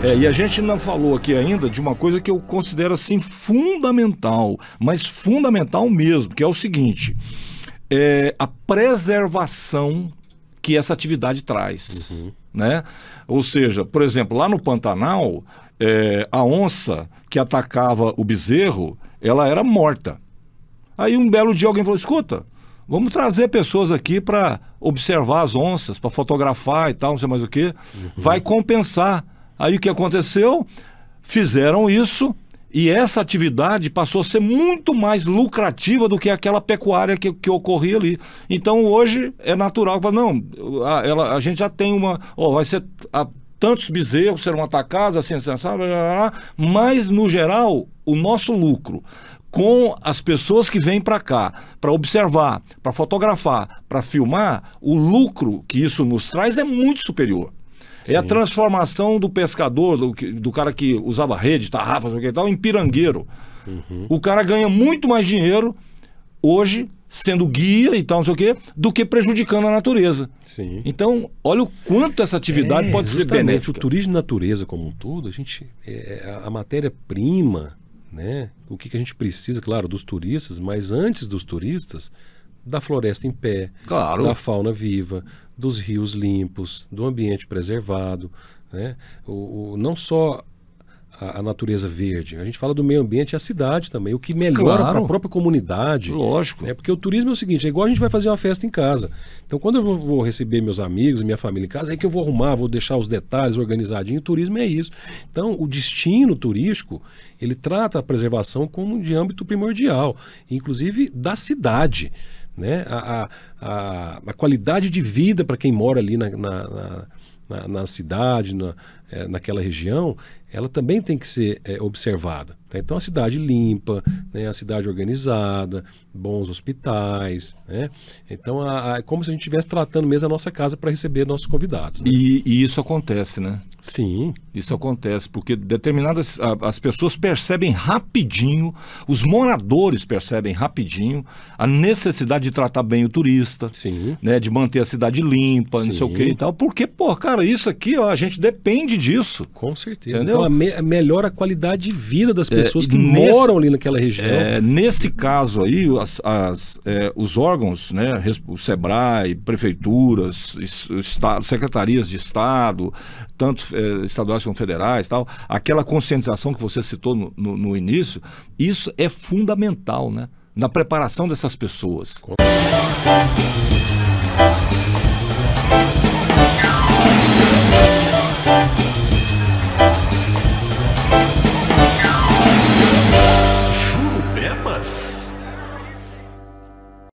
É, e a gente não falou aqui ainda de uma coisa que eu considero assim fundamental, mas fundamental mesmo, que é o seguinte: é a preservação que essa atividade traz. Uhum. Né? Ou seja, por exemplo, lá no Pantanal, é, a onça que atacava o bezerro, ela era morta. Aí um belo dia alguém falou: escuta, vamos trazer pessoas aqui para observar as onças, para fotografar e tal, não sei mais o que. Uhum. Vai compensar Aí o que aconteceu? Fizeram isso e essa atividade passou a ser muito mais lucrativa do que aquela pecuária que, que ocorria ali. Então hoje é natural, não, a, ela, a gente já tem uma. Oh, vai ser. A, tantos bezerros serão atacados, assim, assim sabe, mas no geral, o nosso lucro com as pessoas que vêm para cá, para observar, para fotografar, para filmar, o lucro que isso nos traz é muito superior. É a transformação do pescador, do, do cara que usava rede, tarrafas, o que tal, em pirangueiro. Uhum. O cara ganha muito mais dinheiro hoje sendo guia e tal, não sei o quê, do que prejudicando a natureza. Sim. Então, olha o quanto essa atividade é, pode ser benéfica. O turismo de natureza como um todo, a gente é, é, a matéria-prima, né? O que, que a gente precisa, claro, dos turistas, mas antes dos turistas, da floresta em pé, claro. da fauna viva, dos rios limpos, do ambiente preservado, né? O, o, não só a, a, natureza verde. A gente fala do meio ambiente e a cidade também, o que melhora claro. para a própria comunidade. Lógico. Né? Porque o turismo é o seguinte, é igual a gente vai fazer uma festa em casa. Então, quando eu vou, vou receber meus amigos e minha família em casa, é que eu vou arrumar, vou deixar os detalhes organizadinho. O turismo é isso. Então, o destino turístico, ele trata a preservação como de âmbito primordial, inclusive da cidade. Né? A, a, a, a qualidade de vida para quem mora ali na, na, na na, na cidade, na, é, naquela região, ela também tem que ser é, observada. Né? Então, a cidade limpa, né? a cidade organizada, bons hospitais. Né? Então, a, a, é como se a gente estivesse tratando mesmo a nossa casa para receber nossos convidados. Né? E, e, isso acontece, né? Sim. Isso acontece, porque determinadas. A, as pessoas percebem rapidinho, os moradores percebem rapidinho a necessidade de tratar bem o turista, Sim. Né? de manter a cidade limpa, Sim. não sei o que e tal. Porque, pô, cara, isso aqui, ó, a gente depende disso. Com certeza. Entendeu? Então, me, melhora a qualidade de vida das pessoas pessoas que nesse, moram ali naquela região. É, nesse caso aí, as, as, é, os órgãos, né, o SEBRAE, prefeituras, está, secretarias de Estado, tanto é, estaduais como federais, tal, aquela conscientização que você citou no, no, no início, isso é fundamental, né? na preparação dessas pessoas.